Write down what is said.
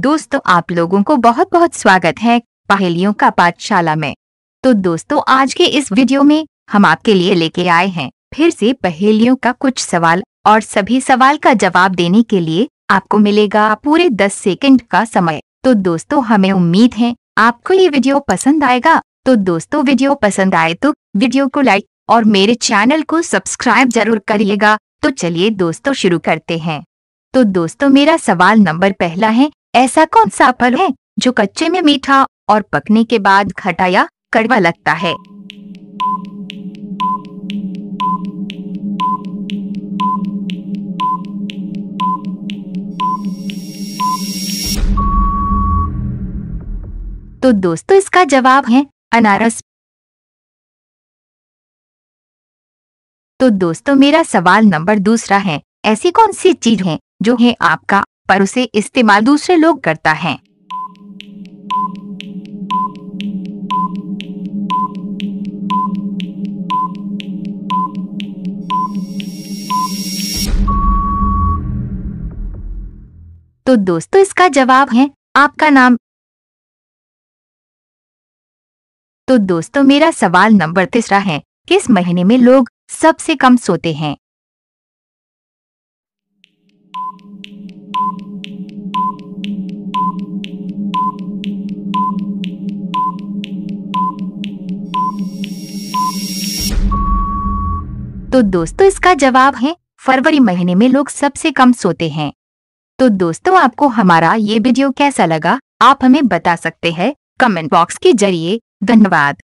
दोस्तों आप लोगों को बहुत बहुत स्वागत है पहेलियों का पाठशाला में तो दोस्तों आज के इस वीडियो में हम आपके लिए लेके आए हैं फिर से पहेलियों का कुछ सवाल और सभी सवाल का जवाब देने के लिए आपको मिलेगा पूरे दस सेकंड का समय तो दोस्तों हमें उम्मीद है आपको ये वीडियो पसंद आएगा तो दोस्तों वीडियो पसंद आए तो वीडियो को लाइक और मेरे चैनल को सब्सक्राइब जरूर करिएगा तो चलिए दोस्तों शुरू करते हैं तो दोस्तों मेरा सवाल नंबर पहला है ऐसा कौन सा फल है जो कच्चे में मीठा और पकने के बाद खटा या कड़वा लगता है तो दोस्तों इसका जवाब है अनारस तो दोस्तों मेरा सवाल नंबर दूसरा है ऐसी कौन सी चीज है जो है आपका पर उसे इस्तेमाल दूसरे लोग करता है तो दोस्तों तो इसका जवाब है आपका नाम तो दोस्तों मेरा सवाल नंबर तीसरा है किस महीने में लोग सबसे कम सोते हैं तो दोस्तों इसका जवाब है फरवरी महीने में लोग सबसे कम सोते हैं तो दोस्तों आपको हमारा ये वीडियो कैसा लगा आप हमें बता सकते हैं कमेंट बॉक्स के जरिए धन्यवाद